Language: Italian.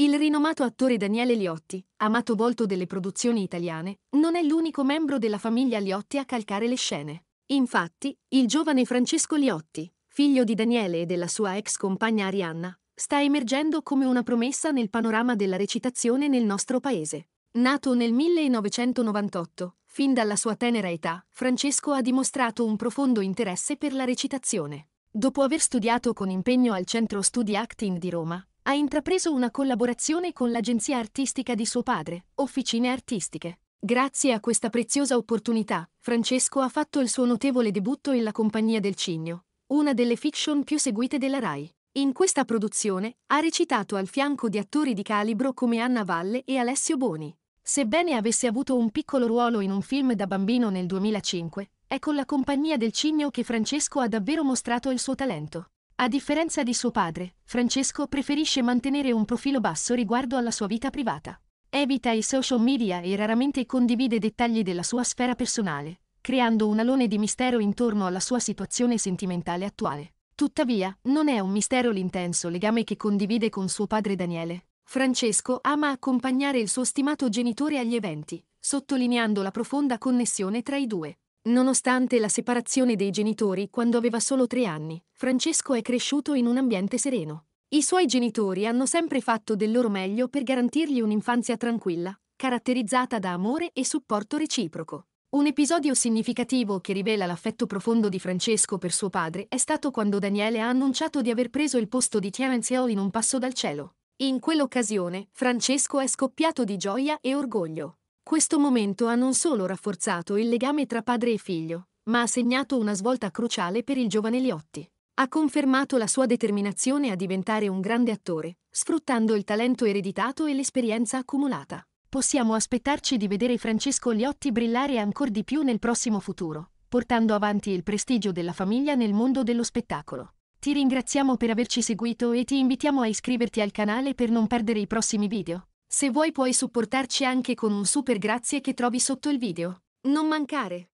Il rinomato attore Daniele Liotti, amato volto delle produzioni italiane, non è l'unico membro della famiglia Liotti a calcare le scene. Infatti, il giovane Francesco Liotti, figlio di Daniele e della sua ex compagna Arianna, sta emergendo come una promessa nel panorama della recitazione nel nostro paese. Nato nel 1998, fin dalla sua tenera età, Francesco ha dimostrato un profondo interesse per la recitazione. Dopo aver studiato con impegno al Centro Studi Acting di Roma, ha intrapreso una collaborazione con l'agenzia artistica di suo padre, Officine Artistiche. Grazie a questa preziosa opportunità, Francesco ha fatto il suo notevole debutto in La Compagnia del Cigno, una delle fiction più seguite della RAI. In questa produzione ha recitato al fianco di attori di calibro come Anna Valle e Alessio Boni. Sebbene avesse avuto un piccolo ruolo in un film da bambino nel 2005, è con La Compagnia del Cigno che Francesco ha davvero mostrato il suo talento. A differenza di suo padre, Francesco preferisce mantenere un profilo basso riguardo alla sua vita privata. Evita i social media e raramente condivide dettagli della sua sfera personale, creando un alone di mistero intorno alla sua situazione sentimentale attuale. Tuttavia, non è un mistero l'intenso legame che condivide con suo padre Daniele. Francesco ama accompagnare il suo stimato genitore agli eventi, sottolineando la profonda connessione tra i due. Nonostante la separazione dei genitori quando aveva solo tre anni, Francesco è cresciuto in un ambiente sereno. I suoi genitori hanno sempre fatto del loro meglio per garantirgli un'infanzia tranquilla, caratterizzata da amore e supporto reciproco. Un episodio significativo che rivela l'affetto profondo di Francesco per suo padre è stato quando Daniele ha annunciato di aver preso il posto di Terence Hill in Un passo dal cielo. In quell'occasione, Francesco è scoppiato di gioia e orgoglio. Questo momento ha non solo rafforzato il legame tra padre e figlio, ma ha segnato una svolta cruciale per il giovane Liotti. Ha confermato la sua determinazione a diventare un grande attore, sfruttando il talento ereditato e l'esperienza accumulata. Possiamo aspettarci di vedere Francesco Liotti brillare ancora di più nel prossimo futuro, portando avanti il prestigio della famiglia nel mondo dello spettacolo. Ti ringraziamo per averci seguito e ti invitiamo a iscriverti al canale per non perdere i prossimi video. Se vuoi puoi supportarci anche con un super grazie che trovi sotto il video. Non mancare!